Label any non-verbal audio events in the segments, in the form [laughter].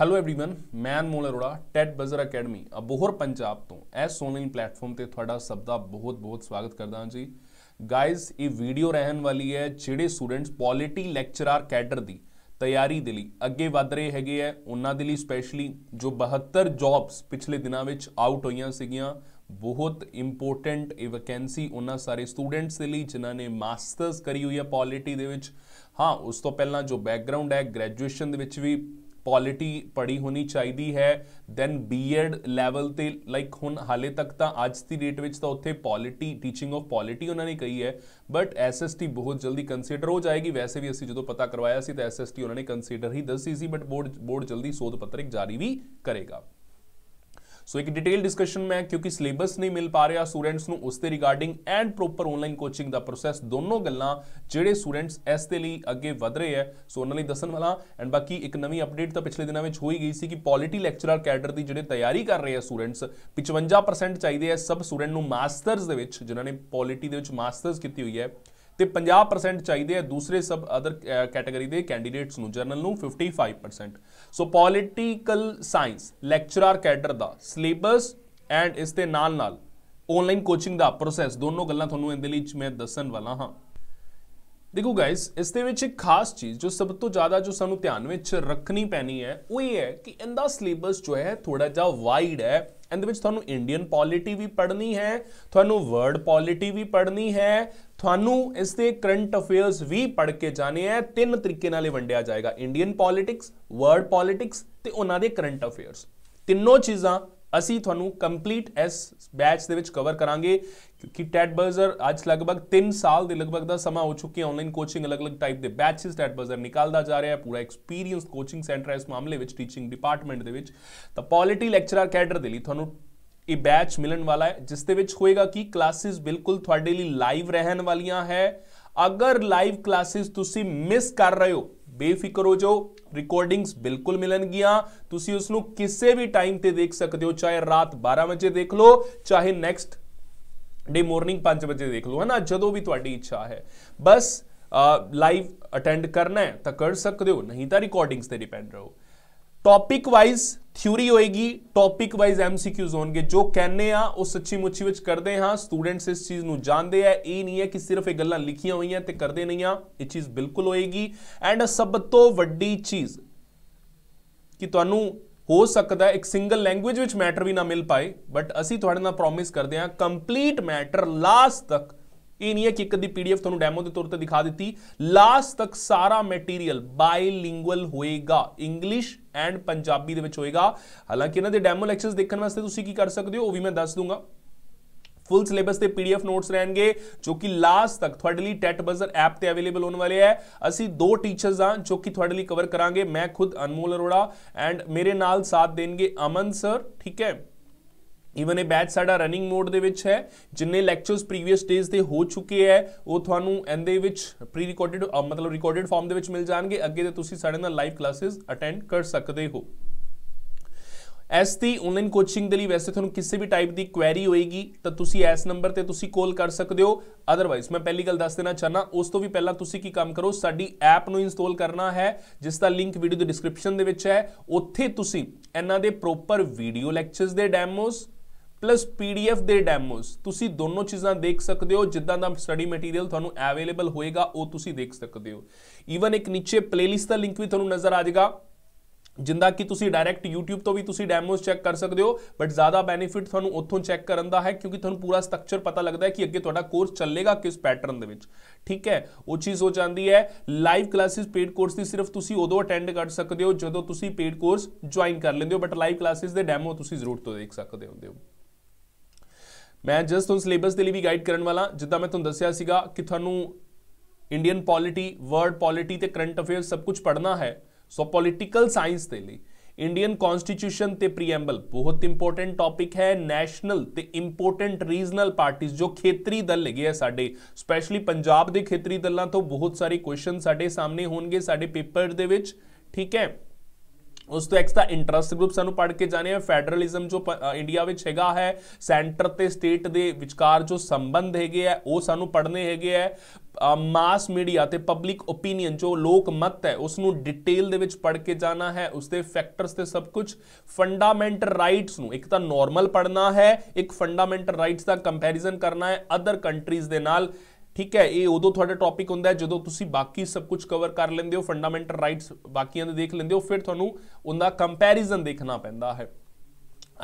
hello everyone ਮੈਂ Mol Arora TET buzzer academy Abohar Punjab ਤੋਂ ਇਸ ਸੋਨਿੰਗ ਪਲੇਟਫਾਰਮ ਤੇ ਤੁਹਾਡਾ ਸਭ ਦਾ ਬਹੁਤ-ਬਹੁਤ ਸਵਾਗਤ ਕਰਦਾ ਹਾਂ ਜੀ ਗਾਇਜ਼ ਇਹ ਵੀਡੀਓ ਰਹਿਣ ਵਾਲੀ ਹੈ ਜਿਹੜੇ ਸਟੂਡੈਂਟਸ ਪੋਲਿਟੀ ਲੈਕਚਰਰ ਕੈਡਰ ਦੀ ਤਿਆਰੀ ਦੇ ਲਈ ਅੱਗੇ ਵਧ ਰਹੇ ਹੈਗੇ ਆ ਉਹਨਾਂ ਦੇ ਲਈ ਸਪੈਸ਼ਲੀ ਜੋ 72 ਜੌਬਸ ਪਿਛਲੇ ਦਿਨਾਂ ਵਿੱਚ ਆਊਟ ਹੋਈਆਂ ਸੀਗੀਆਂ ਬਹੁਤ ਇੰਪੋਰਟੈਂਟ ਇਹ ਵੈਕੈਂਸੀ ਉਹਨਾਂ ਸਾਰੇ ਸਟੂਡੈਂਟਸ ਦੇ ਲਈ ਜਿਨ੍ਹਾਂ ਨੇ ਮਾਸਟਰਸ ਕਰੀ ਹੋਈ ਹੈ ਪੋਲਿਟੀ ਦੇ ਵਿੱਚ ਹਾਂ ਉਸ ਤੋਂ ਪਹਿਲਾਂ ਜੋ ਬੈਕਗ੍ਰਾਉਂਡ ਹੈ ਗ੍ਰੈਜੂਏਸ਼ਨ ਦੇ ਵਿੱਚ ਵੀ ਪੋਲਿਟੀ ਪੜੀ ਹੋਣੀ ਚਾਹੀਦੀ ਹੈ ਦੈਨ ਬੀਐਡ ਲੈਵਲ ਤੇ ਲਾਈਕ ਹੁਣ ਹਾਲੇ ਤੱਕ ਤਾਂ ਅੱਜ ਦੀ ਡੇਟ ਵਿੱਚ ਤਾਂ ਉੱਥੇ ਪੋਲਿਟੀ ਟੀਚਿੰਗ ਆਫ ਪੋਲਿਟੀ ਉਹਨਾਂ ਨੇ ਕਹੀ ਹੈ ਬਟ ਐਸਐਸਟੀ ਬਹੁਤ ਜਲਦੀ ਕੰਸੀਡਰ ਹੋ ਜਾਏਗੀ ਵੈਸੇ ਵੀ ਅਸੀਂ ਜਦੋਂ ਪਤਾ ਕਰਵਾਇਆ ਸੀ ਤਾਂ ਐਸਐਸਟੀ ਉਹਨਾਂ ਨੇ ਕੰਸੀਡਰ ਹੀ ਦੱਸੀ ਸੀ ਬਟ ਬੋਰਡ ਬੋਰਡ ਜਲਦੀ ਸੋਧ ਪੱਤਰ ਜਾਰੀ ਵੀ ਕਰੇਗਾ ਸੋ ਇੱਕ ਡਿਟੇਲ ਡਿਸਕਸ਼ਨ ਮੈਂ ਕਿਉਂਕਿ ਸਿਲੇਬਸ ਨਹੀਂ ਮਿਲ ਪਾ ਰਿਹਾ ਸਟੂਡੈਂਟਸ ਨੂੰ ਉਸ ਦੇ regarding and proper online coaching ਦਾ ਪ੍ਰੋਸੈਸ ਦੋਨੋਂ ਗੱਲਾਂ ਜਿਹੜੇ ਸਟੂਡੈਂਟਸ ਇਸ ਦੇ ਲਈ ਅੱਗੇ ਵਧ ਰਹੇ ਐ ਸੋ ਉਹਨਾਂ ਲਈ ਦੱਸਣ ਵਾਲਾ ਐਂਡ ਬਾਕੀ ਇੱਕ ਨਵੀਂ ਅਪਡੇਟ ਤਾਂ ਪਿਛਲੇ ਦਿਨਾਂ ਵਿੱਚ ਹੋ ਹੀ ਗਈ ਸੀ ਕਿ ਪੋਲਿਟੀ ਲੈਕਚਰਰ ਕੈਡਰ ਦੀ ਜਿਹੜੇ ਤਿਆਰੀ ਕਰ ਰਹੇ ਐ ਸਟੂਡੈਂਟਸ 55% ਚਾਹੀਦੇ ਐ ਸਭ ਸਟੂਡੈਂਟ ਨੂੰ ਮਾਸਟਰਸ ਦੇ ਵਿੱਚ ਜਿਨ੍ਹਾਂ ਨੇ ਪੋਲਿਟੀ ਦੇ ਵਿੱਚ ਮਾਸਟਰਸ ਕੀਤੀ ਹੋਈ ਐ ਤੇ 50% ਚਾਹੀਦੇ ਆ ਦੂਸਰੇ ਸਬ ਅਦਰ ਕੈਟਾਗਰੀ ਦੇ ਕੈਂਡੀਡੇਟਸ ਨੂੰ ਜਰਨਲ ਨੂੰ 55% so political science lecturer cadre ਦਾ ਸਿਲੇਬਸ ਐਂਡ ਇਸ ਦੇ ਨਾਲ ਨਾਲ ਆਨਲਾਈਨ ਕੋਚਿੰਗ ਦਾ ਪ੍ਰੋਸੈਸ ਦੋਨੋਂ ਗੱਲਾਂ ਤੁਹਾਨੂੰ ਇਹਦੇ ਲਈ ਮੈਂ ਦੱਸਣ ਵਾਲਾ ਹਾਂ ਦੇਖੋ ਗਾਇਸ ਇਸ ਦੇ ਵਿੱਚ ਇੱਕ ਖਾਸ ਚੀਜ਼ ਜੋ ਸਭ ਤੋਂ ਜ਼ਿਆਦਾ ਜੋ ਸਾਨੂੰ ਧਿਆਨ ਵਿੱਚ ਰੱਖਣੀ ਪੈਣੀ ਹੈ ਉਹ ਇਹ ਹੈ ਕਿ ਇਹਦਾ ਸਿਲੇਬਸ ਜੋ ਹੈ ਥੋੜਾ ਜਿਹਾ ਵਾਈਡ ਹੈ ਇਹਦੇ ਵਿੱਚ ਤੁਹਾਨੂੰ ਇੰਡੀਅਨ ਪੋਲਿਟੀ ਵੀ ਪੜ੍ਹਨੀ ਹੈ ਤੁਹਾਨੂੰ ਵਰਡ ਪੋਲਿਟੀ ਵੀ ਪੜ੍ਹਨੀ ਹੈ ਤੁਹਾਨੂੰ ਇਸ ਦੇ ਕਰੰਟ ਅਫੇਅਰਸ ਵੀ ਪੜ੍ਹ ਕੇ ਜਾਣੇ ਆ ਤਿੰਨ ਤਰੀਕੇ ਨਾਲ ਇਹ ਵੰਡਿਆ ਜਾਏਗਾ ਇੰਡੀਅਨ ਪੋਲਿਟਿਕਸ ਵਰਡ ਪੋਲਿਟਿਕਸ ਤੇ ਉਹਨਾਂ ਦੇ ਕਰੰਟ ਅਫੇਅਰਸ ਤਿੰਨੋਂ ਚੀਜ਼ਾਂ ਅਸੀਂ ਤੁਹਾਨੂੰ ਕੰਪਲੀਟ ਇਸ ਬੈਚ ਦੇ ਵਿੱਚ ਕਵਰ ਕਰਾਂਗੇ ਕਿਉਂਕਿ ਟੈਟ ਬਜ਼ਰ ਅੱਜ ਲਗਭਗ 3 ਸਾਲ ਦੇ ਲਗਭਗ ਦਾ ਸਮਾਂ ਹੋ ਚੁੱਕਿਆ ਆਨਲਾਈਨ ਕੋਚਿੰਗ ਅਲੱਗ-ਅਲੱਗ ਟਾਈਪ ਦੇ ਬੈਚਸ ਟੈਟ ਬਜ਼ਰ ਨਿਕਾਲਦਾ ਜਾ ਰਿਹਾ ਹੈ ਪੂਰਾ ਐਕਸਪੀਰੀਅੰਸ ਕੋਚਿੰਗ ਸੈਂਟਰ ਇਸ ਮਾਮਲੇ ਵਿੱਚ ਟੀਚਿੰਗ ਡਿਪਾਰਟਮੈਂਟ ਦੇ ਵਿੱਚ ਤਾਂ ਪੋਲਿਟੀ ਲੈਕਚਰਰ ਕੈਡਰ ਦੇ ਲਈ ਤੁਹਾਨੂੰ ਇਹ ਬੈਚ ਮਿਲਣ ਵਾਲਾ ਹੈ ਜਿਸ ਦੇ ਵਿੱਚ ਹੋਏਗਾ ਕਿ ਕਲਾਸਿਸ ਬਿਲਕੁਲ ਤੁਹਾਡੇ ਲਈ ਲਾਈਵ ਰਹਿਣ ਵਾਲੀਆਂ ਹੈ ਅਗਰ ਲਾਈਵ ਕਲਾਸਿਸ ਤੁਸੀਂ ਮਿਸ ਕਰ ਰਹੇ ਹੋ बेफिक्र हो जाओ रिकॉर्डिंग्स बिल्कुल मिलनगिया उसू किसी भी टाइम पर देख सकते हो चाहे रात बारह बजे देख लो चाहे नैक्सट डे मोरनिंग पांच बजे देख लो है ना जो भी थोड़ी इच्छा है बस लाइव अटेंड करना है तो कर सकते हो नहीं तो रिकॉर्डिंग्स से डिपेंड रहो टॉपिक वाइज ਥਿਊਰੀ ਹੋਏਗੀ ਟੌਪਿਕ ਵਾਈਜ਼ ਐਮਸੀਕਿਊਜ਼ ਹੋਣਗੇ ਜੋ ਕਹਿੰਨੇ ਆ ਉਹ ਸੱਚੀ ਮੁੱਚੀ ਵਿੱਚ ਕਰਦੇ ਹਾਂ ਸਟੂਡੈਂਟਸ ਇਸ ਚੀਜ਼ ਨੂੰ ਜਾਣਦੇ ਆ ਇਹ ਨਹੀਂ ਹੈ ਕਿ ਸਿਰਫ ਇਹ ਗੱਲਾਂ ਲਿਖੀਆਂ ਹੋਈਆਂ ਤੇ ਕਰਦੇ ਨਹੀਂ ਆ ਇਹ ਚੀਜ਼ ਬਿਲਕੁਲ ਹੋਏਗੀ ਐਂਡ ਸਭ ਤੋਂ ਵੱਡੀ ਚੀਜ਼ ਕਿ ਤੁਹਾਨੂੰ ਹੋ ਸਕਦਾ ਇੱਕ ਸਿੰਗਲ ਲੈਂਗੁਏਜ ਵਿੱਚ ਮੈਟਰ ਵੀ ਨਾ ਮਿਲ ਪਾਏ ਬਟ ਅਸੀਂ ਤੁਹਾਡੇ ਨਾਲ ਪ੍ਰੋਮਿਸ ਕਰਦੇ ਹਾਂ ਕੰਪਲੀਟ ਮੈਟਰ ਲਾਸਟ ਤੱਕ यह नहीं है कि एक अद्धी पी डी एफ थोड़ा डैमो के तौर पर दिखा दी लास्ट तक सारा मटीरियल बायलिंगुअल होएगा इंग्लिश एंड पंजाबी होएगा हालांकि इन्हों के डेमो लैक्चर देखने वास्ते की कर सकते हो भी मैं दस दूंगा फुल सिलेबस के पी डी एफ नोट्स रहेंगे जो कि लास्ट तक थोड़े लिए टैट बजर ऐप से अवेलेबल होने वाले है असी दो टीचर्स हाँ जो कि थोड़े लिए कवर करा मैं खुद अनमोल अरोड़ा एंड मेरे नाल साथ देंगे अमन सर ठीक है ਇਵਨ ਇਹ ਬੈਚ ਸਾਡਾ ਰਨਿੰਗ ਮੋਡ ਦੇ ਵਿੱਚ ਹੈ ਜਿੰਨੇ ਲੈਕਚਰਸ ਪ੍ਰੀਵੀਅਸ ਡੇਜ਼ ਤੇ ਹੋ ਚੁੱਕੇ ਹੈ ਉਹ ਤੁਹਾਨੂੰ ਇਹਦੇ ਵਿੱਚ ਪ੍ਰੀ ਰਿਕਾਰਡਡ ਮਤਲਬ ਰਿਕਾਰਡਡ ਫਾਰਮ ਦੇ ਵਿੱਚ ਮਿਲ ਜਾਣਗੇ ਅੱਗੇ ਤੇ ਤੁਸੀਂ ਸਾਡੇ ਨਾਲ ਲਾਈਵ ਕਲਾਸਿਸ ਅਟੈਂਡ ਕਰ ਸਕਦੇ ਹੋ ਐਸ ਦੀ ਆਨਲਾਈਨ ਕੋਚਿੰਗ ਦੇ ਲਈ ਵੈਸੇ ਤੁਹਾਨੂੰ ਕਿਸੇ ਵੀ ਟਾਈਪ ਦੀ ਕੁਐਰੀ ਹੋਏਗੀ ਤਾਂ ਤੁਸੀਂ ਇਸ ਨੰਬਰ ਤੇ ਤੁਸੀਂ ਕਾਲ ਕਰ ਸਕਦੇ ਹੋ ਅਦਰਵਾਈਜ਼ ਮੈਂ ਪਹਿਲੀ ਗੱਲ ਦੱਸ ਦੇਣਾ ਚਾਹਨਾ ਉਸ ਤੋਂ ਵੀ ਪਹਿਲਾਂ ਤੁਸੀਂ ਕੀ ਕੰਮ ਕਰੋ ਸਾਡੀ ਐਪ ਨੂੰ ਇੰਸਟਾਲ ਕਰਨਾ ਹੈ ਜਿਸ ਦਾ ਲਿੰਕ ਵੀਡੀਓ ਦੇ ਡਿਸਕ੍ਰਿਪਸ਼ਨ ਦੇ ਵਿੱਚ ਹੈ ਉੱਥੇ ਤੁਸੀਂ ਇਹਨਾਂ ਦੇ ਪ੍ਰੋਪਰ ਵੀਡੀਓ ਲੈਕਚਰਸ ਦੇ ਡੈਮੋਸ ਪਲੱਸ ਪੀਡੀਐਫ ਦੇ ਡੈਮੋਸ ਤੁਸੀਂ ਦੋਨੋਂ ਚੀਜ਼ਾਂ ਦੇਖ ਸਕਦੇ ਹੋ ਜਿੱਦਾਂ ਦਾ ਸਟੱਡੀ ਮਟੀਰੀਅਲ ਤੁਹਾਨੂੰ ਅਵੇਲੇਬਲ ਹੋਏਗਾ ਉਹ ਤੁਸੀਂ ਦੇਖ ਸਕਦੇ ਹੋ ਈਵਨ ਇੱਕ ਨੀਚੇ ਪਲੇਲਿਸਟ ਦਾ ਲਿੰਕ ਵੀ ਤੁਹਾਨੂੰ ਨਜ਼ਰ ਆ ਜਾਏਗਾ ਜਿੰਦਾ ਕਿ ਤੁਸੀਂ ਡਾਇਰੈਕਟ YouTube ਤੋਂ ਵੀ ਤੁਸੀਂ ਡੈਮੋਸ ਚੈੱਕ ਕਰ ਸਕਦੇ ਹੋ ਬਟ ਜ਼ਿਆਦਾ ਬੈਨੀਫਿਟ ਤੁਹਾਨੂੰ ਉੱਥੋਂ ਚੈੱਕ ਕਰਨ ਦਾ ਹੈ ਕਿਉਂਕਿ ਤੁਹਾਨੂੰ ਪੂਰਾ ਸਟਰਕਚਰ ਪਤਾ ਲੱਗਦਾ ਹੈ ਕਿ ਅੱਗੇ ਤੁਹਾਡਾ ਕੋਰਸ ਚੱਲੇਗਾ ਕਿਸ ਪੈਟਰਨ ਦੇ ਵਿੱਚ ਠੀਕ ਹੈ ਉਹ ਚੀਜ਼ ਹੋ ਜਾਂਦੀ ਹੈ ਲਾਈਵ ਕਲਾਸਿਸ ਪੇਡ ਕੋਰਸ ਦੀ ਸਿਰਫ ਤੁਸੀਂ ਉਦੋਂ ਅਟੈਂਡ ਕਰ ਸਕਦੇ ਹੋ ਜਦੋਂ ਤੁਸੀਂ ਪੇਡ ਕੋਰਸ ਜੁਆਇਨ ਕਰ ਲੈਂਦੇ ਹੋ ਬਟ ਲਾਈਵ ਕਲਾਸਿਸ ਦੇ ਡੈਮੋ ਤੁਸੀਂ ਜ਼ਰੂਰ ਤੋਂ ਦੇਖ ਸਕਦੇ ਹੁੰਦੇ ਹੋ ਮੈਂ ਜਸਟ ਤੁਹਾਨੂੰ ਸਿਲੇਬਸ ਦੇ ਲਈ ਵੀ ਗਾਈਡ ਕਰਨ ਵਾਲਾ ਜਿੱਦਾਂ ਮੈਂ ਤੁਹਾਨੂੰ ਦੱਸਿਆ ਸੀਗਾ ਕਿ ਤੁਹਾਨੂੰ ਇੰਡੀਅਨ ਪੋਲਿਟੀ ਵਰਲਡ ਪੋਲਿਟੀ ਤੇ ਕਰੰਟ ਅਫੇਅਰ ਸਭ ਕੁਝ ਪੜ੍ਹਨਾ ਹੈ ਸੋ ਪੋਲਿਟੀਕਲ ਸਾਇੰਸ ਦੇ ਲਈ ਇੰਡੀਅਨ ਕਨਸਟੀਟਿਊਸ਼ਨ ਤੇ ਪ੍ਰੀਐਂਬਲ ਬਹੁਤ ਇੰਪੋਰਟੈਂਟ ਟਾਪਿਕ ਹੈ ਨੈਸ਼ਨਲ ਤੇ ਇੰਪੋਰਟੈਂਟ ਰੀਜਨਲ ਪਾਰਟੀਆਂ ਜੋ ਖੇਤਰੀ ਦਲ ਲੱਗੇ ਆ ਸਾਡੇ ਸਪੈਸ਼ਲੀ ਪੰਜਾਬ ਦੇ ਖੇਤਰੀ ਦਲਾਂ ਤੋਂ ਬਹੁਤ ਸਾਰੇ ਕੁਐਸਚਨ ਸਾਡੇ ਸਾਹਮਣੇ ਹੋਣਗੇ ਸਾਡੇ ਪੇਪਰ ਦੇ ਵਿੱਚ ਠੀਕ ਹੈ ਉਸ ਤੋਂ ਐਕਸਟਰਾ ਇੰਟਰਸਟ ਗਰੁੱਪ ਸਾਨੂੰ ਪੜ੍ਹ ਕੇ ਜਾਣੇ ਆ ਫੈਡਰਲਿਜ਼ਮ ਜੋ ਇੰਡੀਆ ਵਿੱਚ ਹੈਗਾ ਹੈ ਸੈਂਟਰ ਤੇ ਸਟੇਟ ਦੇ ਵਿਚਕਾਰ ਜੋ ਸੰਬੰਧ ਹੈਗੇ ਆ ਉਹ ਸਾਨੂੰ ਪੜ੍ਹਨੇ ਹੈਗੇ ਆ ਮਾਸ ਮੀਡੀਆ ਤੇ ਪਬਲਿਕ ਓਪੀਨੀਅਨ ਜੋ ਲੋਕ ਮਤ ਹੈ ਉਸ ਨੂੰ ਡਿਟੇਲ ਦੇ ਵਿੱਚ ਪੜ੍ਹ ਕੇ ਜਾਣਾ ਹੈ ਉਸ ਦੇ ਫੈਕਟਰਸ ਤੇ ਸਭ ਕੁਝ ਫੰਡਾਮੈਂਟਲ ਰਾਈਟਸ ਨੂੰ ਇੱਕ ਤਾਂ ਨਾਰਮਲ ਪੜ੍ਹਨਾ ਹੈ ਇੱਕ ਫੰਡਾਮੈਂਟਲ ਰਾਈਟਸ ਦਾ ਕੰਪੈਰੀਜ਼ਨ ਕਰਨਾ ਹੈ ਅਦਰ ਕੰਟਰੀਜ਼ ਦੇ ਨਾਲ ਠੀਕ ਹੈ ਇਹ ਉਦੋਂ ਤੁਹਾਡਾ ਟੌਪਿਕ ਹੁੰਦਾ ਜਦੋਂ ਤੁਸੀਂ ਬਾਕੀ ਸਭ ਕੁਝ ਕਵਰ ਕਰ ਲੈਂਦੇ ਹੋ ਫੰਡਾਮੈਂਟਲ ਰਾਈਟਸ ਬਾਕੀਆਂ ਦੇ ਦੇਖ ਲੈਂਦੇ ਹੋ ਫਿਰ ਤੁਹਾਨੂੰ ਉਹਦਾ ਕੰਪੈਰੀਜ਼ਨ ਦੇਖਣਾ ਪੈਂਦਾ ਹੈ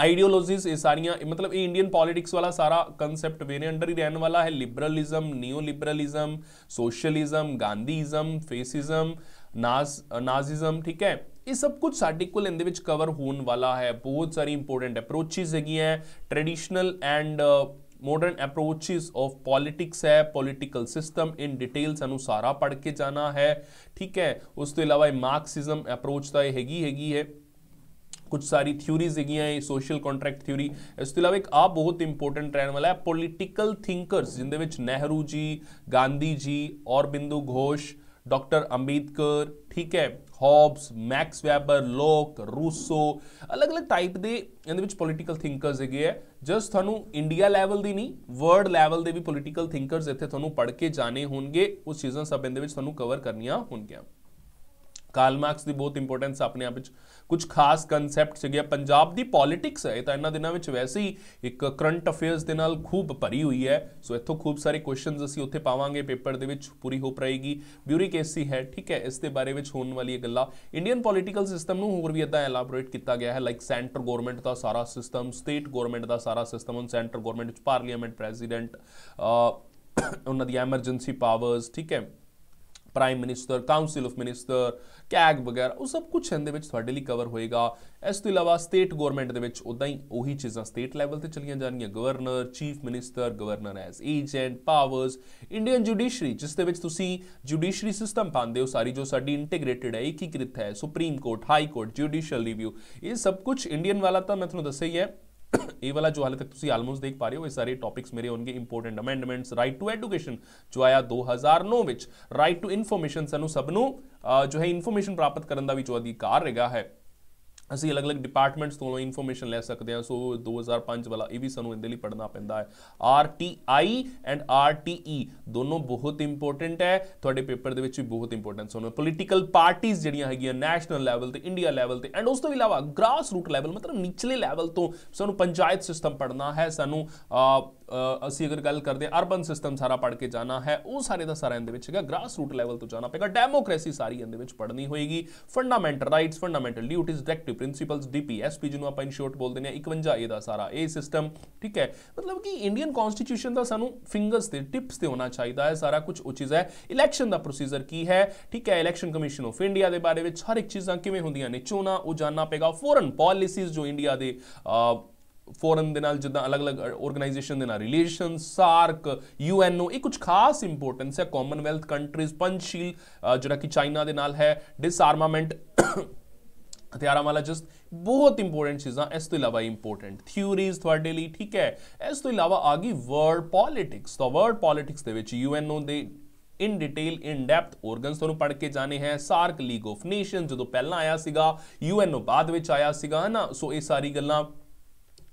ਆਈਡੀਓਲੋਜੀਸ ਇਹ ਸਾਰੀਆਂ ਮਤਲਬ ਇਹ ਇੰਡੀਅਨ ਪੋਲਿਟਿਕਸ ਵਾਲਾ ਸਾਰਾ ਕਨਸੈਪਟ ਵੇਰੇ ਅੰਡਰ ਹੀ ਰਹਿਣ ਵਾਲਾ ਹੈ ਲਿਬਰਲਿਜ਼ਮ ਨਿਓ ਲਿਬਰਲਿਜ਼ਮ ਸੋਸ਼ੀਅਲਿਜ਼ਮ ਗਾਂਧੀਜ਼ਮ ਫੇਸਿਜ਼ਮ ਨਾਜ਼ ਨਾਜ਼ੀਜ਼ਮ ਠੀਕ ਹੈ ਇਹ ਸਭ ਕੁਝ ਸਾਡੇ ਕੋਲ ਇਹਦੇ ਵਿੱਚ ਕਵਰ ਹੋਣ ਵਾਲਾ ਹੈ ਬਹੁਤ ਸਾਰੀ ਇੰਪੋਰਟੈਂਟ ਅਪਰੋਚਿਸ ਹੈਗੀਆਂ traditional and modern approaches of politics है पॉलिटिकल सिस्टम इन ਡਿਟੇਲ ਸਾਨੂੰ ਸਾਰਾ ਪੜ੍ਹ ਕੇ ਜਾਣਾ ਹੈ ਠੀਕ ਹੈ ਉਸ ਤੋਂ ਇਲਾਵਾ ਮਾਰਕਸਿਜ਼ਮ ਅਪਰੋਚ ਤਾਂ ਇਹ ਹੈਗੀ ਹੈਗੀ ਹੈ ਕੁਝ ਸਾਰੀ ਥਿਊਰੀਜ਼ ਹੈਗੀਆਂ ਇਹ ਸੋਸ਼ਲ ਕੰਟਰੈਕਟ ਥਿਊਰੀ ਇਸ ਤੋਂ ਇਲਾਵਾ ਇੱਕ ਆ ਬਹੁਤ ਇੰਪੋਰਟੈਂਟ ਰਹਿਣ ਵਾਲਾ ਹੈ ਪੋਲਿਟੀਕਲ ਥਿੰਕਰਸ ਜਿੰਦੇ ਵਿੱਚ ਨਹਿਰੂ ਜੀ ਗਾਂਧੀ ਜੀ ਔਰ ਬਿੰਦੂ ਘੋਸ਼ ਡਾਕਟਰ ਅੰਬੇਦਕਰ ਠੀਕ ਹੈ Hobbes Max Weber Locke Rousseau ਅਲੱਗ-ਅਲੱਗ ਟਾਈਪ ਦੇ ਇਹਦੇ ਵਿੱਚ ਪੋਲੀਟੀਕਲ ਥਿੰਕਰਸ ਹੈਗੇ ਆ ਜਸਟ ਤੁਹਾਨੂੰ ਇੰਡੀਆ ਲੈਵਲ ਦੀ ਨਹੀਂ ਵਰਲਡ ਲੈਵਲ ਦੇ ਵੀ ਪੋਲੀਟੀਕਲ ਥਿੰਕਰਸ ਇੱਥੇ ਤੁਹਾਨੂੰ ਪੜ੍ਹ ਕੇ ਜਾਣੇ ਹੋਣਗੇ ਉਸ ਚੀਜ਼ਾਂ ਸਭ ਇਹਦੇ ਵਿੱਚ ਤੁਹਾਨੂੰ ਕਵਰ ਕਰਨੀਆਂ ਹੋਣਗੀਆਂ ਕਾਰਲ ਮਾਰਕਸ ਦੀ ਬਹੁਤ ਇੰਪੋਰਟੈਂਸ ਆਪਣੇ ਆਪ ਵਿੱਚ ਕੁਝ ਖਾਸ ਕਨਸੈਪਟ ਸੀਗੇ ਪੰਜਾਬ ਦੀ ਪੋਲਿਟਿਕਸ ਹੈ ਤਾਂ ਇਹਨਾਂ ਦਿਨਾਂ ਵਿੱਚ ਵੈਸੇ ਹੀ ਇੱਕ ਕਰੰਟ ਅਫੇਅਰਸ ਦੇ ਨਾਲ ਖੂਬ ਭਰੀ ਹੋਈ ਹੈ ਸੋ ਇੱਥੋਂ ਖੂਬ ਸਾਰੇ ਕੁਐਸਚਨਸ ਅਸੀਂ ਉੱਥੇ ਪਾਵਾਂਗੇ ਪੇਪਰ ਦੇ ਵਿੱਚ ਪੂਰੀ ਹੋਪ ਰਹੇਗੀ ਬਿਊਰੀ ਕੇਸੀ ਹੈ ਠੀਕ ਹੈ ਇਸ ਦੇ ਬਾਰੇ ਵਿੱਚ ਹੋਣ ਵਾਲੀ ਗੱਲਾਂ ਇੰਡੀਅਨ ਪੋਲਿਟਿਕਲ ਸਿਸਟਮ ਨੂੰ ਹੋਰ ਵੀ ਇਦਾਂ ਐਲਾਬੋਰੇਟ ਕੀਤਾ ਗਿਆ ਹੈ ਲਾਈਕ ਸੈਂਟਰ ਗਵਰਨਮੈਂਟ ਦਾ ਸਾਰਾ ਸਿਸਟਮ ਸਟੇਟ ਗਵਰਨਮੈਂਟ ਦਾ ਸਾਰਾ ਸਿਸਟਮ ਹੁਣ ਸੈਂਟਰ ਗਵਰਨਮੈਂਟ ਵਿੱਚ ਪਾਰਲੀਮੈਂਟ ਪ੍ਰੈਜ਼ੀਡੈਂਟ ਉਹਨਾਂ ਦੀ ਐਮਰਜੈਂਸੀ ਪਾਵਰਸ ਠੀਕ ਹੈ prime minister council of minister CAG ਵਗੈਰਾ ਉਹ ਸਭ ਕੁਝ ਇਹਦੇ ਵਿੱਚ ਤੁਹਾਡੇ ਲਈ ਕਵਰ ਹੋਏਗਾ ਇਸ ਤੋਂ ਇਲਾਵਾ ਸਟੇਟ ਗਵਰਨਮੈਂਟ ਦੇ ਵਿੱਚ ਉਦਾਂ ਹੀ ਉਹੀ ਚੀਜ਼ਾਂ ਸਟੇਟ ਲੈਵਲ ਤੇ ਚਲੀਆਂ ਜਾਣਗੀਆਂ governor chief minister governor as agent powers Indian judiciary ਜਿਸ ਦੇ ਵਿੱਚ ਤੁਸੀਂ ਜੁਡੀਸ਼ਰੀ ਸਿਸਟਮ ਪਾਉਂਦੇ ਹੋ ਸਾਰੀ ਜੋ ਸਾਡੀ ਇੰਟੀਗ੍ਰੇਟਿਡ ਹੈ ਇੱਕੀਕ੍ਰਿਤ ਹੈ supreme court high court judicial review ਇਹ ਸਭ ਕੁਝ ਇੰਡੀਅਨ ਵਾਲਾ ਤਾਂ ਮੈਂ ਤੁਹਾਨੂੰ ਦੱਸਿਆ ਹੀ ਹੈ ਇਹ ਵਾਲਾ ਜੋ ਹਾਲੇ ਤੱਕ ਤੁਸੀਂ ਆਲਮੋਸਟ ਦੇਖ ਪਾ ਰਹੇ ਹੋ ਇਹ ਸਾਰੇ ਟੌਪਿਕਸ ਮੇਰੇ ਹੋਣਗੇ important amendments right to education ਜੋ ਆਇਆ 2009 ਵਿੱਚ ਰਾਈਟ ਟੂ ਇਨਫੋਰਮੇਸ਼ਨ ਸਾਨੂੰ ਸਭ ਨੂੰ ਜੋ ਹੈ ਇਨਫੋਰਮੇਸ਼ਨ ਪ੍ਰਾਪਤ ਕਰਨ ਦਾ ਵੀ ਜੋ ਅਧਿਕਾਰ ਹੈਗਾ ਹੈ ਅਸੀਂ ਅਲੱਗ-ਅਲੱਗ ਡਿਪਾਰਟਮੈਂਟਸ ਤੋਂ ਇਨਫੋਰਮੇਸ਼ਨ ਲੈ ਸਕਦੇ ਹਾਂ ਸੋ 2005 ਵਾਲਾ ਇਹ ਵੀ ਸਾਨੂੰ ਇਹਦੇ ਲਈ ਪੜਨਾ ਪੈਂਦਾ ਹੈ ਆਰਟੀਆਈ ਐਂਡ ਆਰਟੀਈ ਦੋਨੋਂ ਬਹੁਤ ਇੰਪੋਰਟੈਂਟ ਹੈ ਤੁਹਾਡੇ ਪੇਪਰ ਦੇ ਵਿੱਚ ਵੀ ਬਹੁਤ ਇੰਪੋਰਟੈਂਸ ਸੋ ਪੋਲੀਟੀਕਲ ਪਾਰਟੀਆਂ ਜਿਹੜੀਆਂ ਹੈਗੀਆਂ ਨੈਸ਼ਨਲ ਲੈਵਲ ਤੇ ਇੰਡੀਆ ਲੈਵਲ ਤੇ ਐਂਡ ਉਸ ਤੋਂ ਇਲਾਵਾ ਗ੍ਰਾਸ ਰੂਟ ਲੈਵਲ ਮਤਲਬ ਨੀਚਲੇ ਲੈਵਲ ਤੋਂ ਸਾਨੂੰ ਪੰਚਾਇਤ ਸਿਸਟਮ ਪੜਨਾ ਹੈ ਸਾਨੂੰ ਅਸੀਂ ਅਗਰ ਗੱਲ ਕਰਦੇ ਹਾਂ ਅਰਬਨ ਸਿਸਟਮ ਸਾਰਾ ਪੜ ਕੇ ਜਾਣਾ ਹੈ ਉਹ ਸਾਰੇ ਦਾ ਸਾਰਾ ਇਹਦੇ ਵਿੱਚ ਹੈਗਾ ਗ੍ਰਾਸ ਰੂਟ ਲੈਵਲ ਤੋਂ ਜਾਣਾ ਪਏਗਾ ਡੈਮੋਕ੍ਰੇਸੀ ਸਾਰੀ ਇਹਦੇ ਵਿੱਚ ਪੜ੍ਹਨੀ ਹੋਏਗੀ fundamental rights fundamental duties directive principles DPSP ਜਿਹਨੂੰ ਆਪਾਂ ਇਨ ਸ਼ਾਰਟ ਬੋਲਦੇ ਨੇ 51 ਏ ਦਾ ਸਾਰਾ ਇਹ ਸਿਸਟਮ ਠੀਕ ਹੈ ਮਤਲਬ ਕਿ ਇੰਡੀਅਨ ਕਨਸਟੀਟਿਊਸ਼ਨ ਦਾ ਸਾਨੂੰ ਫਿੰਗਰਸ ਤੇ ਟਿਪਸ ਤੇ ਹੋਣਾ ਚਾਹੀਦਾ ਹੈ ਸਾਰਾ ਕੁਝ ਉਹ ਚੀਜ਼ ਹੈ ਇਲੈਕਸ਼ਨ ਦਾ ਪ੍ਰੋਸੀਜਰ ਕੀ ਹੈ ਠੀਕ ਹੈ ਇਲੈਕਸ਼ਨ ਕਮਿਸ਼ਨ ਆਫ ਇੰਡੀਆ ਦੇ ਬਾਰੇ ਵਿੱਚ ਹਰ ਇੱਕ ਚੀਜ਼ਾਂ ਕਿਵੇਂ ਹੁੰਦੀਆਂ ਨੇ ਚੋਣਾਂ ਉਹ ਜਾਨਣਾ ਪਏਗਾ ਫੋਰਨ ਪਾਲਿਸੀਜ਼ ਜੋ ਇੰਡੀਆ ਦੇ ਫੋਰਮ ਦੇ ਨਾਲ ਜਿੱਦਾਂ ਅਲੱਗ-ਅਲੱਗ ਆਰਗੇਨਾਈਜੇਸ਼ਨ ਦੇ ਨਾਲ ਰਿਲੇਸ਼ਨ ਸਾਰਕ ਯੂਐਨਓ ਇਹ ਕੁਝ ਖਾਸ ਇੰਪੋਰਟੈਂਸ ਹੈ ਕਾਮਨਵੈਲਥ ਕੰਟਰੀਜ਼ ਪੰਚਸ਼ੀਲ ਜਿਹੜਾ ਕਿ ਚਾਈਨਾ ਦੇ ਨਾਲ ਹੈ ਡਿਸਆਰਮਾਮੈਂਟ ਹਥਿਆਰਾਂ ਵਾਲਾ ਜਸਟ ਬਹੁਤ ਇੰਪੋਰਟੈਂਟ ਚੀਜ਼ਾਂ ਇਸ ਤੋਂ ਇਲਾਵਾ ਇੰਪੋਰਟੈਂਟ ਥਿਊਰੀਜ਼ ਤੁਹਾਡੇ ਲਈ ਠੀਕ ਹੈ ਇਸ ਤੋਂ ਇਲਾਵਾ ਆ ਗਈ ਵਰਲਡ ਪੋਲਿਟਿਕਸ ਤਾਂ ਵਰਲਡ ਪੋਲਿਟਿਕਸ ਦੇ ਵਿੱਚ ਯੂਐਨਓ ਦੇ in detail in depth organs ਤੁਹਾਨੂੰ ਪੜ੍ਹ ਕੇ ਜਾਣੇ ਹੈ ਸਾਰਕ ਲੀਗ ਆਫ ਨੇਸ਼ਨ ਜਦੋਂ ਪਹਿਲਾਂ ਆਇਆ ਸੀਗਾ ਯੂਐਨਓ ਬਾਅਦ ਵਿੱਚ ਆਇਆ ਸੀਗਾ ਹਨਾ ਸੋ ਇਹ ਸਾਰੀ ਗੱਲਾਂ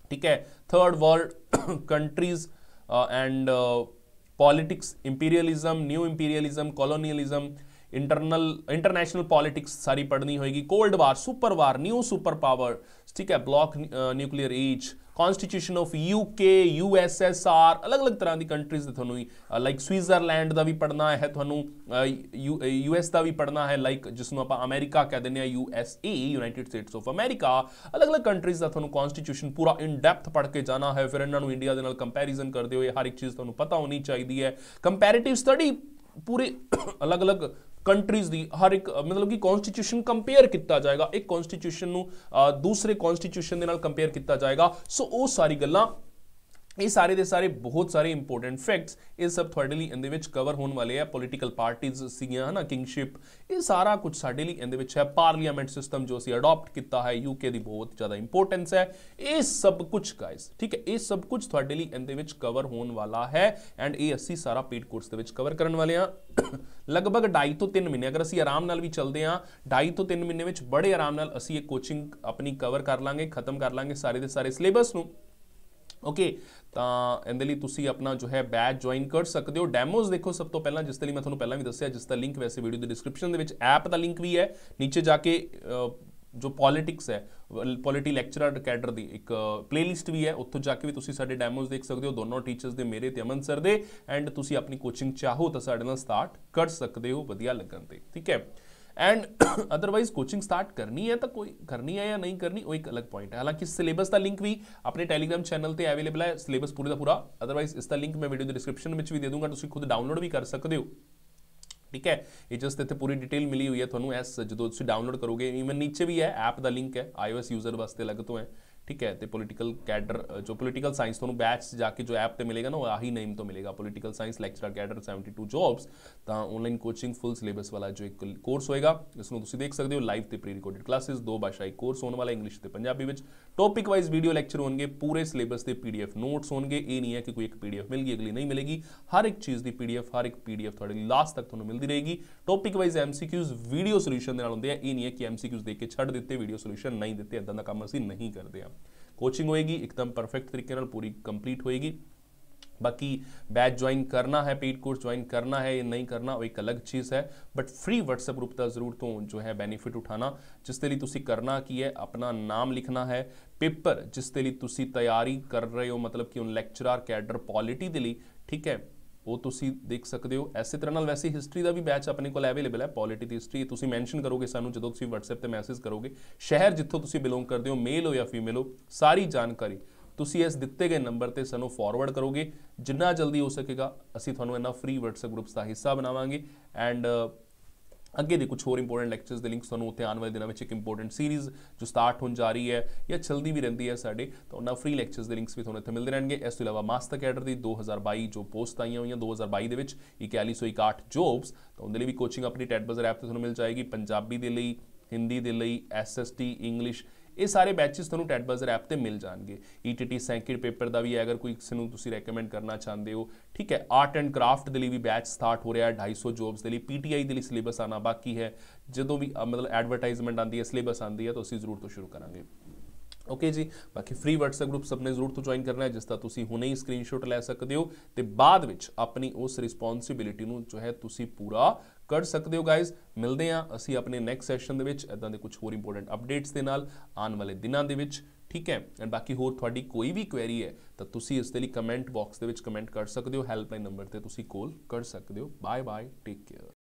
ठीक है third world countries and politics imperialism new imperialism colonialism internal international politics ਸਾਰੀ ਪੜ੍ਹਨੀ ਹੋਏਗੀ cold war super war new super power ਠੀਕ ਹੈ bloc nuclear age constitution of UK USSR ਅਲੱਗ-ਅਲੱਗ ਤਰ੍ਹਾਂ ਦੀ ਕੰਟਰੀਜ਼ ਦੇ ਤੁਹਾਨੂੰ ਲਾਈਕ ਸਵਿਟਜ਼ਰਲੈਂਡ ਦਾ ਵੀ ਪੜਨਾ ਹੈ ਤੁਹਾਨੂੰ ਯੂਐਸ ਦਾ ਵੀ ਪੜਨਾ ਹੈ ਲਾਈਕ ਜਿਸ ਨੂੰ ਆਪਾਂ ਅਮਰੀਕਾ ਕਹਿ ਦਿੰਦੇ ਆ USA United States of America ਅਲੱਗ-ਅਲੱਗ ਕੰਟਰੀਜ਼ ਦਾ ਤੁਹਾਨੂੰ ਕਨਸਟੀਟਿਊਸ਼ਨ ਪੂਰਾ ਇਨ ਡੈਪਥ ਪੜ ਕੇ ਜਾਣਾ ਹੈ ਫਿਰ ਇਹਨਾਂ ਨੂੰ ਇੰਡੀਆ ਦੇ ਨਾਲ ਕੰਪੈਰੀਜ਼ਨ ਕਰਦੇ ਹੋਏ ਹਰ ਇੱਕ ਚੀਜ਼ ਤੁਹਾਨੂੰ ਪਤਾ ਹੋਣੀ ਚਾਹੀਦੀ ਹੈ ਕੰਪੈਰੀਟਿਵ ਸਟੱਡੀ ਪੂਰੇ [coughs] ਅਲੱਗ-ਅਲੱਗ ਕੰਟਰੀਜ਼ ਦੀ ਹਰ ਇੱਕ ਮਤਲਬ ਕਿ ਕਨਸਟੀਟਿਊਸ਼ਨ ਕੰਪੇਅਰ ਕੀਤਾ ਜਾਏਗਾ ਇੱਕ ਕਨਸਟੀਟਿਊਸ਼ਨ ਨੂੰ ਦੂਸਰੇ ਕਨਸਟੀਟਿਊਸ਼ਨ ਦੇ ਨਾਲ ਕੰਪੇਅਰ ਕੀਤਾ ਜਾਏਗਾ ਸੋ ਉਹ ਸਾਰੀ ਗੱਲਾਂ ਇਹ ਸਾਰੇ ਦੇ ਸਾਰੇ ਬਹੁਤ ਸਾਰੇ ਇੰਪੋਰਟੈਂਟ ਫੈਕਟਸ ਇਹ ਸਭ ਤੁਹਾਡੇ ਲਈ ਇਹਦੇ ਵਿੱਚ ਕਵਰ ਹੋਣ ਵਾਲੇ ਆ ਪੋਲੀਟੀਕਲ ਪਾਰਟੀਆਂ ਸੀਗੀਆਂ ਹਨਾ ਕਿੰਗਸ਼ਿਪ ਇਹ ਸਾਰਾ ਕੁਝ ਸਾਡੇ ਲਈ ਇਹਦੇ ਵਿੱਚ ਹੈ ਪਾਰਲੀਮੈਂਟ ਸਿਸਟਮ ਜੋ ਅਸੀਂ ਅਡਾਪਟ ਕੀਤਾ ਹੈ ਯੂਕੇ ਦੀ ਬਹੁਤ ਜ਼ਿਆਦਾ ਇੰਪੋਰਟੈਂਸ ਹੈ ਇਹ ਸਭ ਕੁਝ ਗਾਇਸ ਠੀਕ ਹੈ ਇਹ ਸਭ ਕੁਝ ਤੁਹਾਡੇ ਲਈ ਇਹਦੇ ਵਿੱਚ ਕਵਰ ਹੋਣ ਵਾਲਾ ਹੈ ਐਂਡ ਇਹ ਅਸੀਂ ਸਾਰਾ ਪੇਡ ਕੋਰਸ ਦੇ ਵਿੱਚ ਕਵਰ ਕਰਨ ਵਾਲੇ ਆ [coughs] ਲਗਭਗ 2.5 ਤੋਂ 3 ਮਹੀਨੇ ਅਗਰ ਅਸੀਂ ਆਰਾਮ ਨਾਲ ਵੀ ਚੱਲਦੇ ਆ 2.5 ਤੋਂ 3 ਮਹੀਨੇ ਵਿੱਚ ਬੜੇ ਆਰਾਮ ਨਾਲ ਅਸੀਂ ਇਹ ਕੋਚਿੰਗ ਆਪਣੀ ਕਵਰ ਕਰ ਲਾਂਗੇ ਖਤਮ ਕਰ ਲਾਂਗੇ ਸਾਰੇ ਦੇ ਸਾਰੇ ਸਿਲੇਬਸ ਨੂੰ ਓਕੇ ਤਾਂ ਇਹਦੇ ਲਈ ਤੁਸੀਂ ਆਪਣਾ ਜੋ ਹੈ ਬੈਚ ਜੁਆਇਨ ਕਰ ਸਕਦੇ ਹੋ ਡੈਮੋਸ ਦੇਖੋ ਸਭ ਤੋਂ ਪਹਿਲਾਂ ਜਿਸ ਤੇ ਲਈ ਮੈਂ ਤੁਹਾਨੂੰ ਪਹਿਲਾਂ ਵੀ ਦੱਸਿਆ ਜਿਸ ਦਾ ਲਿੰਕ ਵੈਸੇ ਵੀਡੀਓ ਦੇ ਡਿਸਕ੍ਰਿਪਸ਼ਨ ਦੇ ਵਿੱਚ ਐਪ ਦਾ ਲਿੰਕ ਵੀ ਹੈ ਨੀਚੇ ਜਾ ਕੇ ਜੋ ਪੋਲਿਟਿਕਸ ਹੈ ਪੋਲਿਟੀ ਲੈਕਚਰਰ ਕੈਡਰ ਦੀ ਇੱਕ ਪਲੇਲਿਸਟ ਵੀ ਹੈ ਉੱਥੋਂ ਜਾ ਕੇ ਵੀ ਤੁਸੀਂ ਸਾਡੇ ਡੈਮੋਸ ਦੇਖ ਸਕਦੇ ਹੋ ਦੋਨੋਂ ਟੀਚਰਸ ਦੇ ਮੇਰੇ ਤੇ ਅਮਨ ਸਰ ਦੇ ਐਂਡ ਤੁਸੀਂ ਆਪਣੀ ਕੋਚਿੰਗ ਚਾਹੋ ਤਾਂ ਸਾਡੇ ਨਾਲ ਸਟਾਰਟ ਕਰ ਸਕਦੇ ਹੋ ਵਧੀਆ ਲੱਗਣ ਤੇ ਠੀਕ ਹੈ ਐਂਡ ਅਦਰਵਾਈਜ਼ ਕੋਚਿੰਗ ਸਟਾਰਟ ਕਰਨੀ ਹੈ ਤਾਂ ਕੋਈ ਕਰਨੀ ਹੈ ਜਾਂ ਨਹੀਂ ਕਰਨੀ ਉਹ ਇੱਕ ਅਲੱਗ ਪੁਆਇੰਟ ਹੈ ਹਾਲਾਂਕਿ ਸਿਲੇਬਸ ਦਾ ਲਿੰਕ ਵੀ ਆਪਣੇ ਟੈਲੀਗ੍ਰam ਚੈਨਲ ਤੇ ਅਵੇਲੇਬਲ ਹੈ ਸਿਲੇਬਸ ਪੂਰੇ ਦਾ ਪੂਰਾ ਅਦਰਵਾਈਜ਼ ਇਸ ਦਾ ਲਿੰਕ ਮੈਂ ਵੀਡੀਓ ਦੇ ਡਿਸਕ੍ਰਿਪਸ਼ਨ ਵਿੱਚ ਵੀ ਦੇ ਦੂੰਗਾ ਤੁਸੀਂ ਖੁਦ ਡਾਊਨਲੋਡ ਵੀ ਕਰ ਸਕਦੇ ਹੋ ਠੀਕ ਹੈ ਇਹ ਜਸਟ ਇੱਥੇ ਪੂਰੀ ਡਿਟੇਲ ਮਿਲੀ ਹੋਈ ਹੈ ਤੁਹਾਨੂੰ ਐਸ ਜਦੋਂ ਤੁਸੀਂ ਡਾਊਨਲੋਡ ਕਰੋਗੇ ਇਵਨ ਨੀਚੇ ਵੀ ਹੈ ਐਪ ਦਾ ਲਿੰਕ ਹੈ ਆਈਓਐਸ ਯੂਜ਼ਰ ਵਾਸਤੇ ਅਲੱਗ ਤੋਂ ਹੈ ਠੀਕ ਹੈ ਤੇ ਪੋਲੀਟੀਕਲ ਕੈਡਰ ਜੋ ਪੋਲੀਟੀਕਲ ਸਾਇੰਸ ਤੁਹਾਨੂੰ ਬੈਚ ਜਾ ਕੇ ਜੋ ਐਪ ਤੇ ਮਿਲੇਗਾ ਨਾ ਉਹ ਆਹੀ ਨੇਮ ਤੋਂ ਮਿਲੇਗਾ political science lecturer cadre 72 jobs ਤਾਂ ਆਨਲਾਈਨ ਕੋਚਿੰਗ ਫੁੱਲ ਸਿਲੇਬਸ ਵਾਲਾ ਜੋ ਇੱਕ ਕੋਰਸ ਹੋਏਗਾ ਇਸ ਨੂੰ ਤੁਸੀਂ ਦੇਖ ਸਕਦੇ ਹੋ ਲਾਈਵ ਤੇ ਪ੍ਰੀ ਰਿਕਾਰਡਡ ਕਲਾਸਿਸ ਦੋ ਭਾਸ਼ਾਈ ਕੋਰਸ ਹੋਣ ਵਾਲਾ ਇੰਗਲਿਸ਼ ਤੇ ਪੰਜਾਬੀ ਵਿੱਚ ਟੌਪਿਕ ਵਾਈਜ਼ ਵੀਡੀਓ ਲੈਕਚਰ ਹੋਣਗੇ ਪੂਰੇ ਸਿਲੇਬਸ ਦੇ ਪੀਡੀਐਫ ਨੋਟਸ ਹੋਣਗੇ ਇਹ ਨਹੀਂ ਹੈ ਕਿ ਕੋਈ ਇੱਕ ਪੀਡੀਐਫ ਮਿਲ ਗਈ ਅਗਲੀ ਨਹੀਂ ਮਿਲੇਗੀ ਹਰ ਇੱਕ ਚੀਜ਼ ਦੀ ਪੀਡੀਐਫ ਹਰ ਇੱਕ ਪੀਡੀਐਫ ਤੁਹਾਡੇ ਲਈ ਲਾਸਟ ਤੱਕ ਤੁਹਾਨੂੰ ਮਿਲਦੀ ਰਹੇਗੀ topic wise MCQs video solution ਦੇ ਨਾਲ ਹੁੰਦੇ ਆ ਇਹ ਨਹੀਂ ਹੈ ਕਿ ਐਮਸੀਕਿਊਜ਼ ਦੇ ਕੇ ਛੱਡ ਦਿੱਤੇ ਵੀਡੀਓ ਸੋਲੂਸ਼ਨ ਨਹੀਂ ਦਿੱਤੇ ਇਦਾਂ ਦਾ ਕੰਮ ਅਸੀਂ ਨਹੀਂ ਕਰਦੇ ਆ कोचिंग होएगी एकदम परफेक्ट तरीके पूरी कंप्लीट होएगी बाकी बैच ज्वाइन करना है पेड कोर्स ज्वाइन करना है या नहीं करना वो एक अलग चीज़ है बट फ्री व्हाट्सएप ग्रुप का जरूर तो जो है बेनिफिट उठाना जिस तरी तुम करना की है अपना नाम लिखना है पेपर जिस तरी तैयारी कर रहे हो मतलब कि उन लैक्चरार कैडर पॉलिटी के लिए ठीक है ਉਹ ਤੁਸੀਂ ਦੇਖ ਸਕਦੇ ਹੋ ਐਸੇ ਤਰ੍ਹਾਂ ਨਾਲ ਵੈਸੇ ਹਿਸਟਰੀ ਦਾ ਵੀ ਬੈਚ ਆਪਣੇ ਕੋਲ ਅਵੇਲੇਬਲ ਹੈ ਪੋਲਿਟੀ ਦੀ ਹਿਸਟਰੀ ਤੁਸੀਂ ਮੈਂਸ਼ਨ ਕਰੋਗੇ ਸਾਨੂੰ ਜਦੋਂ ਤੁਸੀਂ WhatsApp ਤੇ ਮੈਸੇਜ ਕਰੋਗੇ ਸ਼ਹਿਰ ਜਿੱਥੋਂ ਤੁਸੀਂ ਬਿਲੋਂਗ ਕਰਦੇ ਹੋ ਮੇਲ ਹੋ ਜਾਂ ਫੀਮੇਲ ਹੋ ਸਾਰੀ ਜਾਣਕਾਰੀ ਤੁਸੀਂ ਇਸ ਦਿੱਤੇ ਗਏ ਨੰਬਰ ਤੇ ਸਾਨੂੰ ਫਾਰਵਰਡ ਕਰੋਗੇ ਜਿੰਨਾ ਜਲਦੀ ਹੋ ਸਕੇਗਾ ਅਸੀਂ ਤੁਹਾਨੂੰ ਇਹਨਾਂ ਫ੍ਰੀ WhatsApp ਗਰੁੱਪਸ ਦਾ ਹਿੱਸਾ ਬਣਾਵਾਂਗੇ ਐਂਡ ਅੱਗੇ ਦੇ ਕੁਝ ਹੋਰ ਇੰਪੋਰਟੈਂਟ ਲੈਕਚਰਸ ਦੇ ਲਿੰਕਸ ਤੁਹਾਨੂੰ ਉੱਥੇ ਆਉਣ ਵਾਲੇ ਦਿਨਾਂ ਵਿੱਚ ਇੱਕ ਇੰਪੋਰਟੈਂਟ ਸੀਰੀਜ਼ ਜੋ ਸਟਾਰਟ ਹੋਣ ਜਾ ਰਹੀ ਹੈ ਜਾਂ ਚਲਦੀ ਵੀ ਰਹਿੰਦੀ ਹੈ ਸਾਡੇ ਤਾਂ ਉਹਨਾਂ ਫ੍ਰੀ ਲੈਕਚਰਸ ਦੇ ਲਿੰਕਸ ਵੀ ਤੁਹਾਨੂੰ ਇੱਥੇ ਮਿਲਦੇ ਰਹਿਣਗੇ ਇਸ ਤੋਂ ਇਲਾਵਾ ਮਾਸਟਰ ਕੈਡਰ ਦੀ 2022 ਜੋ ਪੋਸਟ ਆਈਆਂ ਹੋਈਆਂ 2022 ਦੇ ਵਿੱਚ 4161 ਜੋਬਸ ਤਾਂ ਉਹਦੇ ਲਈ ਵੀ ਕੋਚਿੰਗ ਆਪਣੀ ਟੈਟ ਬਜ਼ਰ ਐਪ ਤੇ ਤੁਹਾਨੂੰ ਮਿਲ ਜਾਏਗੀ ਪੰਜਾਬੀ ਦੇ ਲਈ ਹਿੰਦੀ ਦੇ ਲਈ ਐਸਐਸਟੀ ਇੰਗਲਿਸ਼ ਇਹ ਸਾਰੇ ਬੈਚਸ ਤੁਹਾਨੂੰ ਟੈਟ ਬਜ਼ਰ ਐਪ ਤੇ ਮਿਲ ਜਾਣਗੇ ਈਟੀਟੀ ਸੈਂਕਿਡ ਪੇਪਰ ਦਾ ਵੀ ਹੈ ਅਗਰ ਕੋਈ ਕਿਸੇ ਨੂੰ ਤੁਸੀਂ ਰეკਮੈਂਡ ਕਰਨਾ ਚਾਹੁੰਦੇ ਹੋ ਠੀਕ ਹੈ ਆਰਟ ਐਂਡ ਕਰਾਫਟ ਦੇ ਲਈ ਵੀ ਬੈਚ ਸਟਾਰਟ ਹੋ ਰਿਹਾ 250 ਜੌਬਸ ਦੇ ਲਈ ਪੀਟੀਆਈ ਦੇ ਲਈ ਸਿਲੇਬਸ ਆਣਾ ਬਾਕੀ ਹੈ ਜਦੋਂ ਵੀ ਮਤਲਬ ਐਡਵਰਟਾਈਜ਼ਮੈਂਟ ਆਂਦੀ ਹੈ ਸਿਲੇਬਸ ਆਂਦੀ ਹੈ ਤਾਂ ਅਸੀਂ ਜ਼ਰੂਰ ਤੋਂ ਸ਼ੁਰੂ ਕਰਾਂਗੇ ਓਕੇ ਜੀ ਬਾਕੀ ਫ੍ਰੀ WhatsApp ਗਰੁੱਪ ਸਭ ਨੇ ਜ਼ਰੂਰ ਤੋਂ ਜੁਆਇਨ ਕਰਨਾ ਹੈ ਜਿਸ ਦਾ ਤੁਸੀਂ ਹੁਣੇ ਹੀ ਸਕਰੀਨਸ਼ਾਟ ਲੈ ਸਕਦੇ ਹੋ ਤੇ ਬਾਅਦ ਵਿੱਚ ਆਪਣੀ ਉਸ ਰਿਸਪੌਂਸਿਬਿਲਟੀ ਨੂੰ ਜੋ ਹੈ ਤੁਸੀਂ ਪੂਰਾ ਕਰ ਸਕਦੇ ਹੋ ਗਾਇਜ਼ ਮਿਲਦੇ ਆ ਅਸੀਂ ਆਪਣੇ ਨੈਕਸਟ ਸੈਸ਼ਨ ਦੇ ਵਿੱਚ ਇਦਾਂ ਦੇ ਕੁਝ ਹੋਰ ਇੰਪੋਰਟੈਂਟ ਅਪਡੇਟਸ ਦੇ ਨਾਲ ਆਉਣ ਵਾਲੇ ਦਿਨਾਂ ਦੇ ਵਿੱਚ ਠੀਕ ਹੈ ਐਂਡ ਬਾਕੀ ਹੋਰ ਤੁਹਾਡੀ ਕੋਈ ਵੀ ਕੁਐਰੀ ਹੈ ਤਾਂ ਤੁਸੀਂ ਇਸ ਦੇ ਲਈ ਕਮੈਂਟ ਬਾਕਸ ਦੇ ਵਿੱਚ ਕਮੈਂਟ ਕਰ ਸਕਦੇ ਹੋ ਹੈਲਪਲਾਈਨ ਨੰਬਰ ਤੇ ਤੁਸੀਂ ਕਾਲ ਕਰ ਸਕਦੇ ਹੋ ਬਾਏ ਬਾਏ ਟੇਕ ਕੇਅਰ